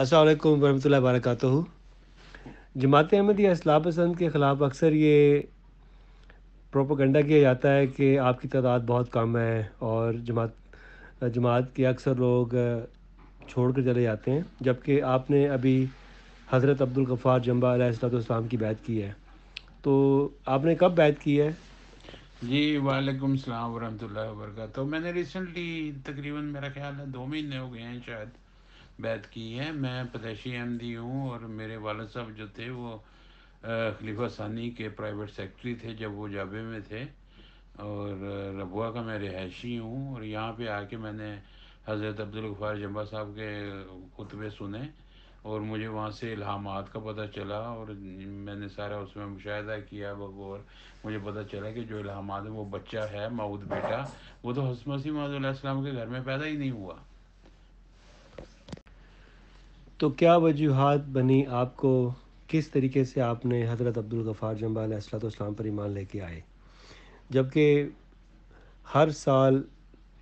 अस्सलाम वरम वरक जमात अहमदी असलाह पसंद के ख़िलाफ़ अक्सर ये प्रोपोगंडा किया जाता है कि आपकी तादाद बहुत कम है और जमात जमात के अक्सर लोग छोड़ कर चले जाते हैं जबकि आपने अभी हज़रत अब्दुल गफ़ार जम्बा अलैहिस्सलाम की बात की है तो आपने कब बात की है जी वालेकुम सलाम वरहमतुल्लाहि वरक मैंने रिसेंटली तकरीबन मेरा ख्याल है दो महीने हो गए हैं शायद बैत की है मैं पदेशी अहमदी हूँ और मेरे वालद साहब जो थे वो खलीफा सानी के प्राइवेट सेक्रेटरी थे जब वो जाबे में थे और रबुआ का मैं रिहायशी हूँ और यहाँ पे आके मैंने हज़रत अब्दुल गफ़ार जम्बा साहब के खुतबे सुने और मुझे वहाँ से इलाहामात का पता चला और मैंने सारा उसमें मुशाह किया बगौर मुझे पता चला कि जो इलाहाबाद है वो बच्चा है माऊद बेटा वो तो हसमसी माजूल के घर में पैदा ही नहीं हुआ तो क्या वजूहत बनी आपको किस तरीके से आपने हज़रत अब्दुल गफ़ार जम्बाल पर ईमान लेके आए जबकि हर साल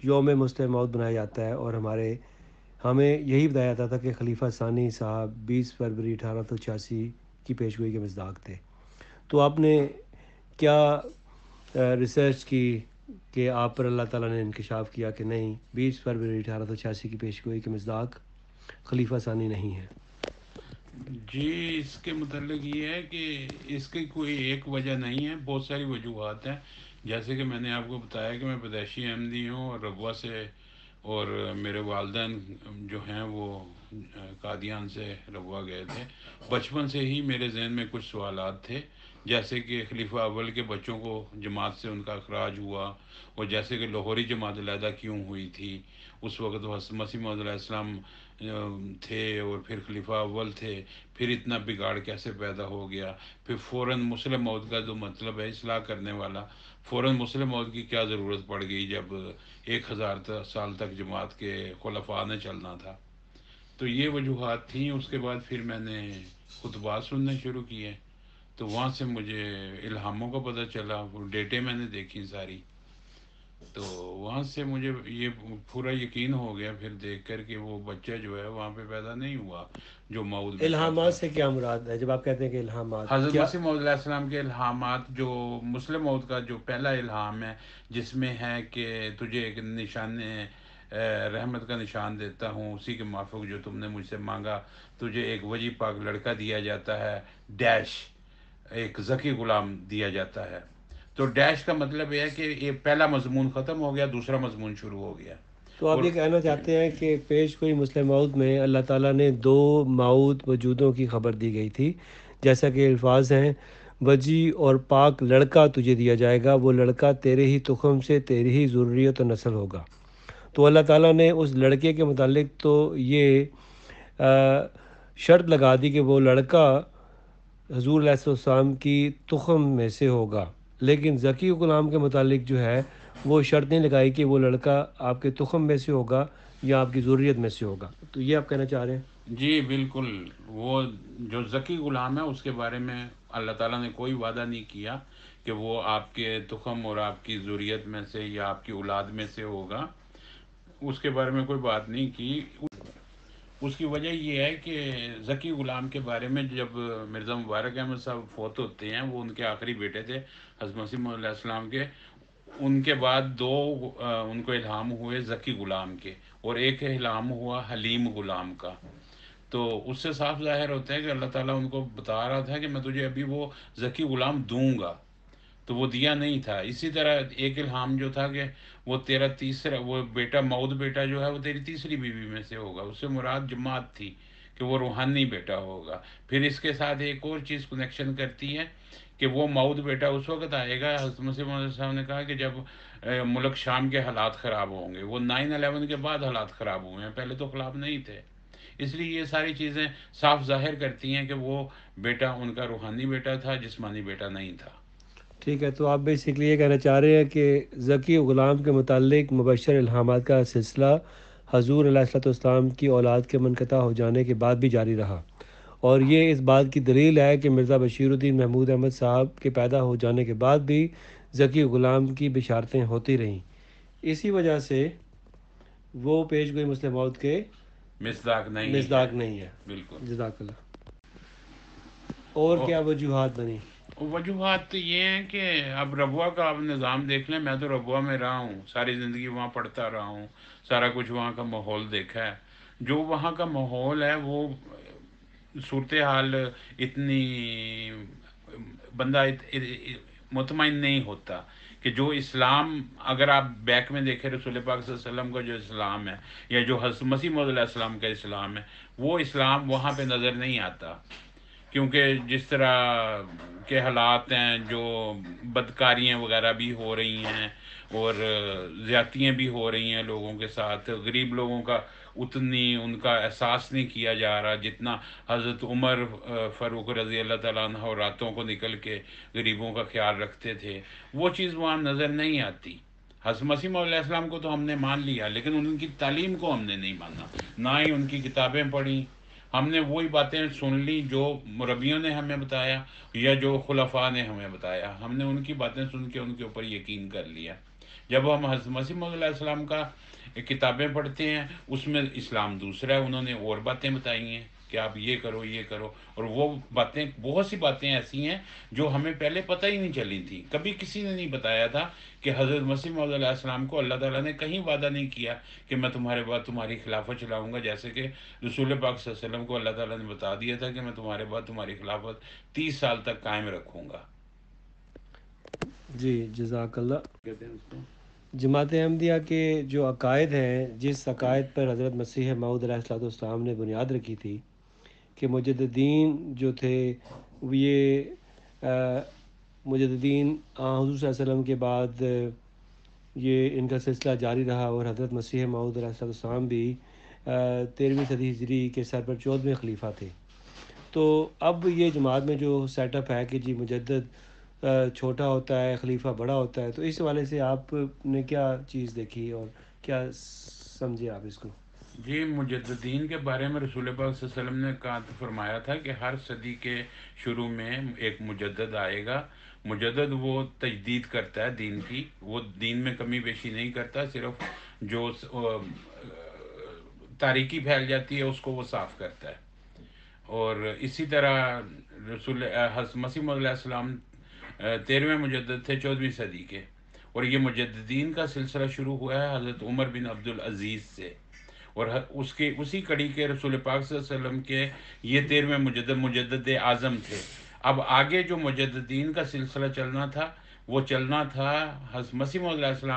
योम मुस्तम बनाया जाता है और हमारे हमें यही बताया जाता था कि खलीफा सानी साहब 20 फरवरी अठारह सौ छियासी की पेशगोई के मजदाक थे तो आपने क्या रिसर्च की कि आप पर अल्लाह ताला ने इंकशाफ किया कि नहीं 20 फरवरी अठारह सौ छियासी की पेशगोई के मजदाक खलीफा सानी नहीं है जी इसके मतलब ये है कि इसकी कोई एक वजह नहीं है बहुत सारी वजूहत हैं जैसे कि मैंने आपको बताया कि मैं पैदाशी अहमदी हूँ और रगवा से और मेरे वालदा जो हैं वो कादियान से रगवा गए थे बचपन से ही मेरे जहन में कुछ सवाल थे जैसे कि खलीफा अव्वल के बच्चों को जमात से उनका अखराज हुआ और जैसे कि लाहौरी जमात लैदा क्यों हुई थी उस वक्त मसीम इस्लाम थे और फिर खलीफा अव्वल थे फिर इतना बिगाड़ कैसे पैदा हो गया फिर फ़ौर मुस्लिम मौत का जो मतलब है इसलाह करने वाला फ़ौर मुस्लिम मौत की क्या ज़रूरत पड़ गई जब एक हज़ार साल तक जमात के खलफा ने चलना था तो ये वजूहत थी उसके बाद फिर मैंने खुतबा सुनने शुरू किए तो वहाँ से मुझे इल्हामों का पता चला डेटे डेटें मैंने देखी सारी तो वहाँ से मुझे ये पूरा यकीन हो गया फिर देख कर के वो बच्चा जो है वहाँ पे पैदा नहीं हुआ जो मऊद इल्हामात से क्या मुराद है जब आप कहते हैं कि इल्हामात हजरत मसीह के इल्हामात जो मुस्लिम मऊद का जो पहला इल्हाम है जिसमें है कि तुझे एक निशान रहमत का निशान देता हूँ उसी के माफुक जो तुमने मुझसे मांगा तुझे एक वजी पाक लड़का दिया जाता है डैश एक जकी गुलाम दिया जाता है तो डैश का मतलब यह है कि ये पहला मजमून ख़त्म हो गया दूसरा मजमून शुरू हो गया तो आप ये कहना चाहते हैं कि पेश कोई मुस्लिम माउद में अल्लाह ताला ने दो माउद वजूदों की खबर दी गई थी जैसा कि अल्फाज हैं वजी और पाक लड़का तुझे दिया जाएगा वो लड़का तेरे ही तुखम से तेरी ही ज़रूरीत और नस्ल होगा तो अल्लाह ताला ने उस लड़के के मतलब तो ये शर्त लगा दी कि वो लड़का हजूर की तुखम में से होगा लेकिन ज़की गुलाम के मतलब जो है वो शर्त नहीं लगाई कि वो लड़का आपके तुखम में से होगा या आपकी ज़रूरीत में से होगा तो ये आप कहना चाह रहे हैं जी बिल्कुल वो जो ज़की ग़ुलाम है उसके बारे में अल्लाह ताला ने कोई वादा नहीं किया कि वो आपके तुखम और आपकी ज़रूरत में से या आपकी औलाद में से होगा उसके बारे में कोई बात नहीं की उसकी वजह यह है कि जकी ग़ुलाम के बारे में जब मिर्ज़ा मुबारक अहमद साहब फोत होते हैं वो उनके आखिरी बेटे थे हजमसीम के उनके बाद दो उनको इल्हाम हुए जकी ग़ुलाम के और एक इल्हाम हुआ हलीम ग़ुलाम का तो उससे साफ जाहिर होता है कि अल्लाह ताला उनको बता रहा था कि मैं तुझे अभी वो जकी ग़ुलाम दूंगा तो वो दिया नहीं था इसी तरह एक इल्हाम जो था कि वो तेरा तीसरा वो बेटा मऊद बेटा जो है वो तेरी तीसरी बीवी में से होगा उससे मुराद जमात थी कि वो रूहानी बेटा होगा फिर इसके साथ एक और चीज़ कनेक्शन करती है कि वो मऊद बेटा उस वक्त आएगा हजमत साहब ने कहा कि जब मुल्क शाम के हालात ख़राब होंगे वो नाइन अलेवन के बाद हालात ख़राब हुए हैं पहले तो खराब नहीं थे इसलिए ये सारी चीज़ें साफ जाहिर करती हैं कि वो बेटा उनका रूहानी बेटा था जिसमानी बेटा नहीं था ठीक है तो आप बेसिकली ये कहना चाह रहे हैं कि ज़की ग़ुलाम के मुतक मुबशर इल्हाम का सिलसिला हजूर अल्लाम की औलाद के मनकता हो जाने के बाद भी जारी रहा और ये इस बात की दलील है कि मिर्ज़ा बशीरुद्दीन महमूद अहमद साहब के पैदा हो जाने के बाद भी ज़की ग़ुलाम की बिशारतें होती रहीं इसी वजह से वो पेश गई मुस्लिम मौत के मिसदाक नहीं मिसदाक नहीं है बिल्कुल जजाकल्ला और, और क्या वजूहत बनी वजूहत तो ये हैं कि अब रबुआ का आप निज़ाम देख लें मैं तो रबुआ में रहा हूँ सारी ज़िंदगी वहाँ पढ़ता रहा हूँ सारा कुछ वहाँ का माहौल देखा है जो वहाँ का माहौल है वो सूरत हाल इतनी बंदा इत, इत, इत, मुतमिन नहीं होता कि जो इस्लाम अगर आप बैक में देखें रसूल पाक वसल्लम का जो इस्लाम है या जो मसीम का इस्लाम है वो इस्लाम वहाँ पे नज़र नहीं आता क्योंकि जिस तरह के हालात हैं जो बदकारियाँ वगैरह भी हो रही हैं और ज़्यादतियाँ भी हो रही हैं लोगों के साथ गरीब लोगों का उतनी उनका एहसास नहीं किया जा रहा जितना हज़रत उमर फ़ारूक रज़ी अल्लाह तह और रातों को निकल के गरीबों का ख्याल रखते थे वो चीज़ वहाँ नज़र नहीं आती हज़रत मसीम को तो हमने मान लिया लेकिन उनकी तालीम को हमने नहीं माना ना ही उनकी किताबें पढ़ी हमने वही बातें सुन ली जो मुरबियों ने हमें बताया या जो खुलफा ने हमें बताया हमने उनकी बातें सुन के उनके ऊपर यकीन कर लिया जब हम हज मसीम का किताबें पढ़ते हैं उसमें इस्लाम दूसरा है उन्होंने और बातें बताई हैं कि आप ये करो ये करो और वो बातें बहुत सी बातें ऐसी हैं जो हमें पहले पता ही नहीं चली थी कभी किसी ने नहीं बताया था कि हज़रत मसीह मौदम को अल्लाह ताला ने कहीं वादा नहीं किया कि मैं तुम्हारे बाद तुम्हारी खिलाफत चलाऊँगा जैसे कि रसूल पाक वसलम को अल्लाह ताला ने बता दिया था कि मैं तुम्हारे बाद तुम्हारी खिलाफत तीस साल तक कायम रखूँगा जी जजाकल्ला जमात अहमदिया के जो अकायद हैं जिस अकायद पर हज़रत मसीह माऊद ने बुनियाद रखी थी कि मुजद्दीन जो थे ये मुजद्दीन हजूर के बाद ये इनका सिलसिला जारी रहा और हज़रत मसीह माऊदलाम भी तेरहवीं सदी हिजरी के सर पर चौदहवें खलीफा थे तो अब ये जमात में जो सेटअप है कि जी मुजद छोटा होता है खलीफा बड़ा होता है तो इस हवाले से आपने क्या चीज़ देखी और क्या समझे आप इसको जी मुजद्दीन के बारे में रसूल वसल्लम ने कहा फरमाया था कि हर सदी के शुरू में एक मुजद आएगा मुजद वो तजदीद करता है दीन की वो दीन में कमी बेशी नहीं करता सिर्फ जो तारीकी फैल जाती है उसको वो साफ करता है और इसी तरह रसूल मसीम तेरहवें मुजद थे चौदहवीं सदी के और ये मुजद्दीन का सिलसिला शुरू हुआ है हज़रत उमर बिन अब्दुल अजीज़ से और उसके उसी कड़ी के रसूल पाक वसल्लम के ये तेरहवें मुजद मुजद आज़म थे अब आगे जो मुजद्दीन का सिलसिला चलना था वो चलना था हज मसीम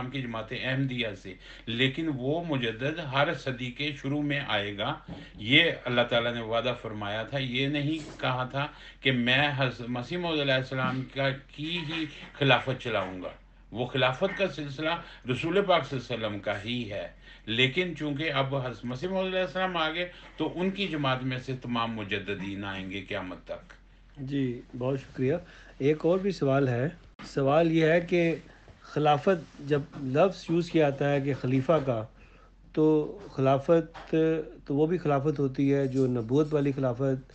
की जमात अहमदिया से लेकिन वो मुजद हर सदी के शुरू में आएगा ये अल्लाह ताला ने वादा फरमाया था ये नहीं कहा था कि मैं मसीम का की ही खिलाफत चलाऊँगा वो खिलाफत का सिलसिला रसूल पाक सल्लम का ही है लेकिन चूंकि अब मसीम आ गए तो उनकी जमात में से तमाम मुजद्दीन आएंगे क्यामत तक जी बहुत शुक्रिया एक और भी सवाल है सवाल यह है कि खिलाफत जब लफ्स यूज़ किया जाता है कि खलीफा का तो खिलाफत तो वो भी खिलाफत होती है जो नबूत वाली खिलाफत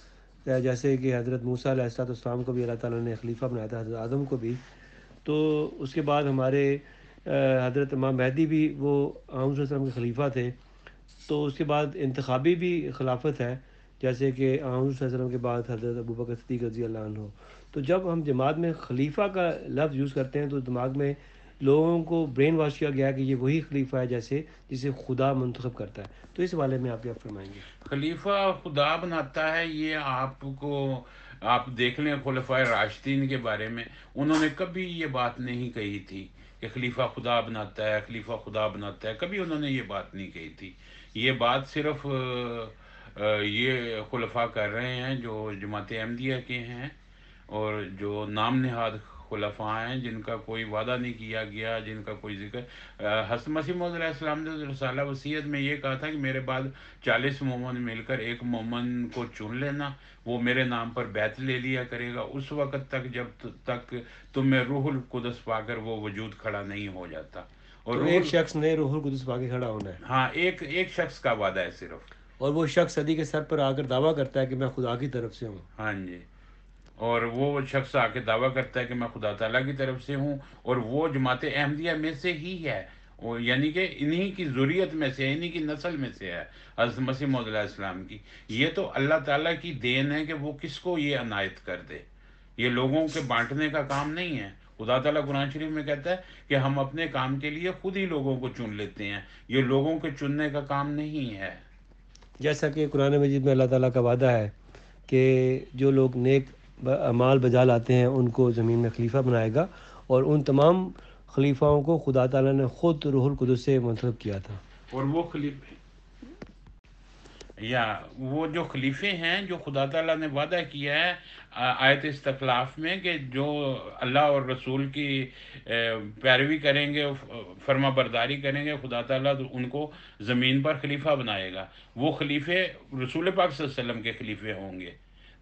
जैसे कि हज़रत मूसा अलैहिस्सलाम को भी अल्लाह ताला ने खलीफा बनाया था हज़रत आदम को भी तो उसके बाद हमारे हज़रत इमाम महदी भी वो आम सलम के खलीफा थे तो उसके बाद इंतबी भी खिलाफत है जैसे कि आम के बाद हज़रत अबू बकर सदीक रजी हो तो जब हम जमात में खलीफा का लफ्ज़ यूज़ करते हैं तो दिमाग में लोगों को ब्रेन वॉश किया गया कि ये वही खलीफा है जैसे जिसे खुदा मंतखब करता है तो इस वाले में आप क्या फरमाएंगे खलीफा खुदा बनाता है ये आपको आप देख लें खुलफा राशदीन के बारे में उन्होंने कभी ये बात नहीं कही थी कि खलीफा खुदा बनाता है खलीफा खुदा बनाता है कभी उन्होंने ये बात नहीं कही थी ये बात सिर्फ ये खुलफा कर रहे हैं जो जमात अहमदिया के हैं और जो नाम नहाद खुलफा हैं जिनका कोई वादा नहीं किया गया जिनका कोई जिक्र हसन मसीम ने रसाला वसीयत में ये कहा था कि मेरे बाद चालीस मोमन मिलकर एक मोमन को चुन लेना वो मेरे नाम पर बैत ले लिया करेगा उस वक़्त तक जब तक तुम्हें रूहुल कुदस पाकर वो वजूद खड़ा नहीं हो जाता और तो एक शख्स ने रूहुल कुदस पाकर खड़ा होना है हाँ एक एक शख्स का वादा है सिर्फ और वो शख्स सदी के सर पर आकर दावा करता है कि मैं खुदा की तरफ से हूँ हाँ जी और वो शख्स आके दावा करता है कि मैं खुदा तला की तरफ से हूँ और वो जमात अहमदिया में से ही है यानी कि इन्हीं की ज़रूरत में से इन्हीं की नस्ल में से है हज़रत मसीह इस्लाम की ये तो अल्लाह ताला की देन है कि वो किसको ये अनायत कर दे ये लोगों के बांटने का काम नहीं है खुदा तला कुरान शरीफ में कहता है कि हम अपने काम के लिए खुद ही लोगों को चुन लेते हैं ये लोगों के चुनने का काम नहीं है जैसा कि कुरान मजीद में अल्लाह ताला का वादा है कि जो लोग नेक माल बजा लाते हैं उनको ज़मीन में खलीफा बनाएगा और उन तमाम खलीफाओं को खुदा ताला ने ख़ुद रोहल कुदस से मतलब किया था और वो खलीफे या वो जो खलीफे हैं जो खुदा ताला ने वादा किया है आयत इस्तलाफ में कि जो अल्लाह और रसूल की पैरवी करेंगे फर्मा बरदारी करेंगे खुदा ताला तो उनको ज़मीन पर खलीफा बनाएगा वो खलीफे रसूल पाक के खलीफे होंगे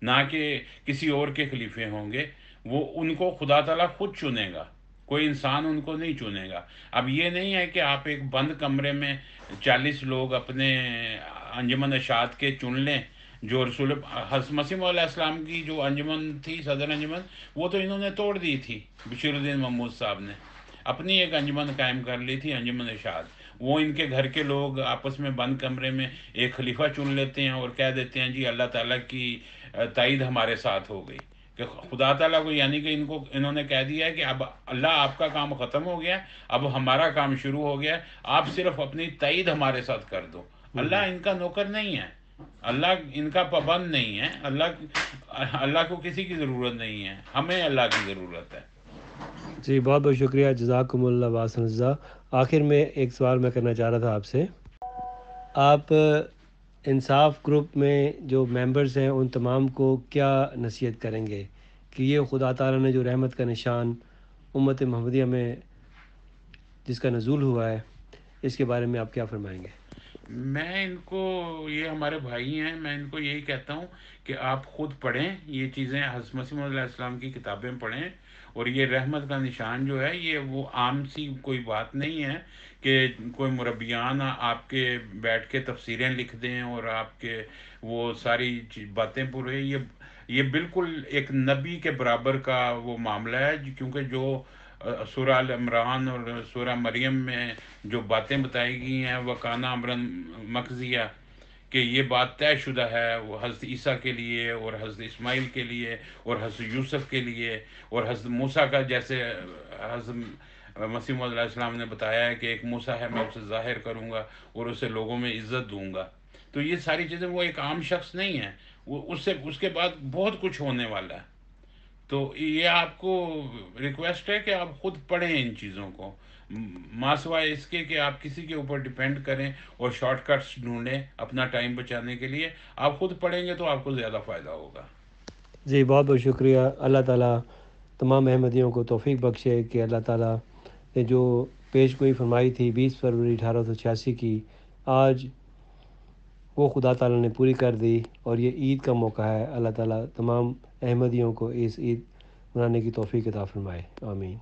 ना कि किसी और के खलीफे होंगे वो उनको खुदा तला खुद चुनेगा कोई इंसान उनको नहीं चुनेगा अब ये नहीं है कि आप एक बंद कमरे में चालीस लोग अपने अंजमन अशात के चुन लें जो रसूल मसीम इस्लाम की जो अंजमन थी सदर अंजमन वो तो इन्होंने तोड़ दी थी बशीरुद्दीन महमूद साहब ने अपनी एक अंजमन कायम कर ली थी अंजमन अशाद वो इनके घर के लोग आपस में बंद कमरे में एक खलीफा चुन लेते हैं और कह देते हैं जी अल्लाह ताला की तइद हमारे साथ हो गई कि खुदा तला को यानी कि इनको इन्होंने कह दिया है कि अब अल्लाह आपका काम ख़त्म हो गया अब हमारा काम शुरू हो गया आप सिर्फ अपनी तइद हमारे साथ कर दो अल्लाह हम्म। इनका नौकर नहीं है अल्लाह इनका पाबंद नहीं है अल्लाह अल्लाह को किसी की ज़रूरत नहीं है हमें अल्लाह की ज़रूरत है जी बहुत बहुत शुक्रिया जजाकमल्ला वासन आखिर में एक सवाल मैं करना चाह रहा था आपसे आप इंसाफ ग्रुप में जो मेंबर्स हैं उन तमाम को क्या नसीहत करेंगे कि ये खुदा तारा ने जो रहमत का निशान उम्मत महमदिया में जिसका नजूल हुआ है इसके बारे में आप क्या फरमाएंगे मैं इनको ये हमारे भाई हैं मैं इनको यही कहता हूँ कि आप खुद पढ़ें ये चीज़ें हसमसी की किताबें पढ़ें और ये रहमत का निशान जो है ये वो आम सी कोई बात नहीं है कि कोई मुरबियान आपके बैठ के तफसीरें लिख दें और आपके वो सारी बातें पूरे ये ये बिल्कुल एक नबी के बराबर का वो मामला है क्योंकि जो सूरा इमरान और सूरा मरियम में जो बातें बताई गई हैं वकाना अमरन मकजिया कि ये बात तय शुदा है वो हज़रत ईसा के लिए और हज़रत इस्माइल के लिए और हज़रत यूसुफ के लिए और हज़रत मूसा का जैसे हज़रत मसीम इस्लाम ने बताया है कि एक मूसा है मैं उसे ज़ाहिर करूँगा और उसे लोगों में इज़्ज़त दूँगा तो ये सारी चीज़ें वो एक आम शख्स नहीं है वो उससे उसके बाद बहुत कुछ होने वाला है तो ये आपको रिक्वेस्ट है कि आप खुद पढ़ें इन चीज़ों को मासवा इसके कि आप किसी के ऊपर डिपेंड करें और शॉर्टकट्स ढूंढें अपना टाइम बचाने के लिए आप खुद पढ़ेंगे तो आपको ज़्यादा फ़ायदा होगा जी बहुत बहुत शुक्रिया अल्लाह ताला तमाम अहमदियों को तोफ़ी बख्शे कि अल्लाह ताला ने जो पेश गोई फरमाई थी बीस फरवरी अठारह सौ छियासी की आज वो खुदा ताला ने पूरी कर दी और ये ईद का मौका है अल्लाह ताला तमाम अहमदियों को इस ईद मनाने की तोफ़ी किताब फरमाए आमीन